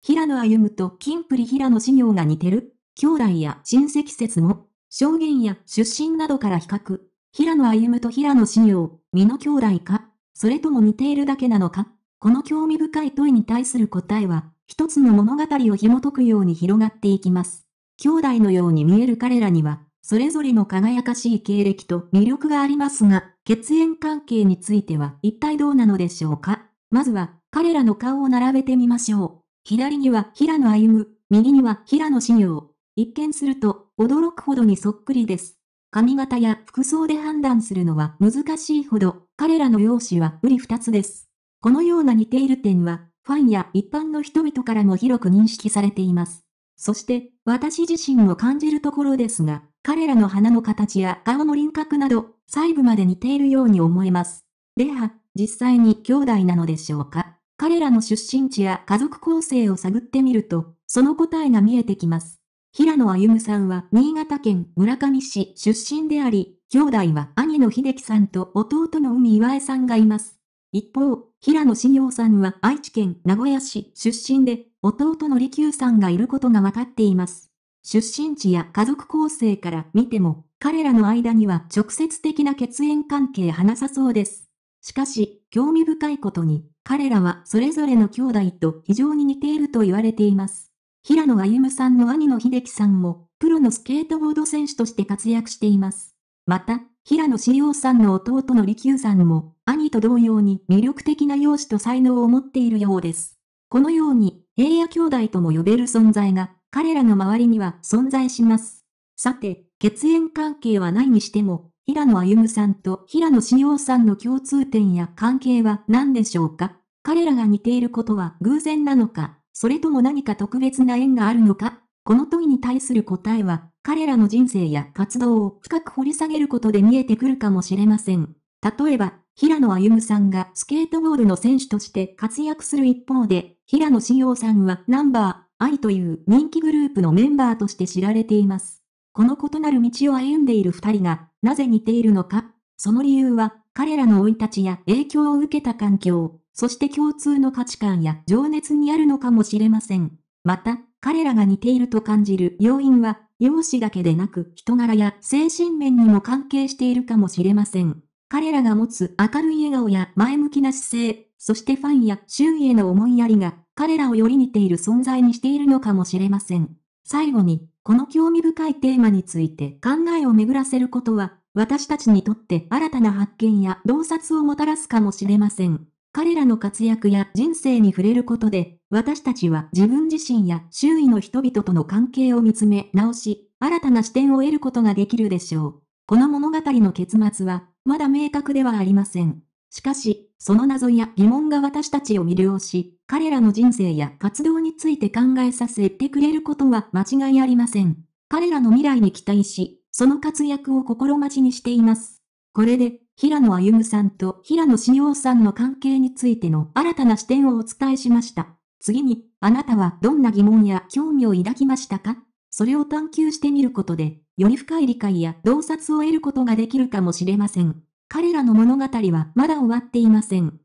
平野歩夢とキンプリ平野紫耀が似てる兄弟や親戚説も、証言や出身などから比較。平野歩夢と平野紫耀、身の兄弟かそれとも似ているだけなのかこの興味深い問いに対する答えは、一つの物語を紐解くように広がっていきます。兄弟のように見える彼らには、それぞれの輝かしい経歴と魅力がありますが、血縁関係については一体どうなのでしょうかまずは、彼らの顔を並べてみましょう。左には平野歩夢、右には平野紫耀。一見すると、驚くほどにそっくりです。髪型や服装で判断するのは難しいほど、彼らの容姿は瓜二つです。このような似ている点は、ファンや一般の人々からも広く認識されています。そして、私自身も感じるところですが、彼らの鼻の形や顔の輪郭など、細部まで似ているように思えます。では、実際に兄弟なのでしょうか彼らの出身地や家族構成を探ってみると、その答えが見えてきます。平野歩夢さんは新潟県村上市出身であり、兄弟は兄の秀樹さんと弟の海岩江さんがいます。一方、平野志陽さんは愛知県名古屋市出身で、弟の利休さんがいることが分かっています。出身地や家族構成から見ても、彼らの間には直接的な血縁関係はなさそうです。しかし、興味深いことに、彼らはそれぞれの兄弟と非常に似ていると言われています。平野歩夢さんの兄の秀樹さんも、プロのスケートボード選手として活躍しています。また、平野志陽さんの弟の利休さんも、兄と同様に魅力的な容姿と才能を持っているようです。このように、平野兄弟とも呼べる存在が、彼らの周りには存在します。さて、血縁関係はないにしても、平野歩夢さんと平野紫耀さんの共通点や関係は何でしょうか彼らが似ていることは偶然なのかそれとも何か特別な縁があるのかこの問いに対する答えは、彼らの人生や活動を深く掘り下げることで見えてくるかもしれません。例えば、平野歩夢さんがスケートボードの選手として活躍する一方で、平野志陽さんはナンバー、愛という人気グループのメンバーとして知られています。この異なる道を歩んでいる二人がなぜ似ているのかその理由は、彼らの生い立ちや影響を受けた環境、そして共通の価値観や情熱にあるのかもしれません。また、彼らが似ていると感じる要因は、容姿だけでなく人柄や精神面にも関係しているかもしれません。彼らが持つ明るい笑顔や前向きな姿勢、そしてファンや周囲への思いやりが、彼らをより似ている存在にしているのかもしれません。最後に、この興味深いテーマについて考えを巡らせることは、私たちにとって新たな発見や洞察をもたらすかもしれません。彼らの活躍や人生に触れることで、私たちは自分自身や周囲の人々との関係を見つめ直し、新たな視点を得ることができるでしょう。この物語の結末は、まだ明確ではありません。しかし、その謎や疑問が私たちを魅了し、彼らの人生や活動について考えさせてくれることは間違いありません。彼らの未来に期待し、その活躍を心待ちにしています。これで、平野歩夢さんと平野志陽さんの関係についての新たな視点をお伝えしました。次に、あなたはどんな疑問や興味を抱きましたかそれを探求してみることで、より深い理解や洞察を得ることができるかもしれません。彼らの物語はまだ終わっていません。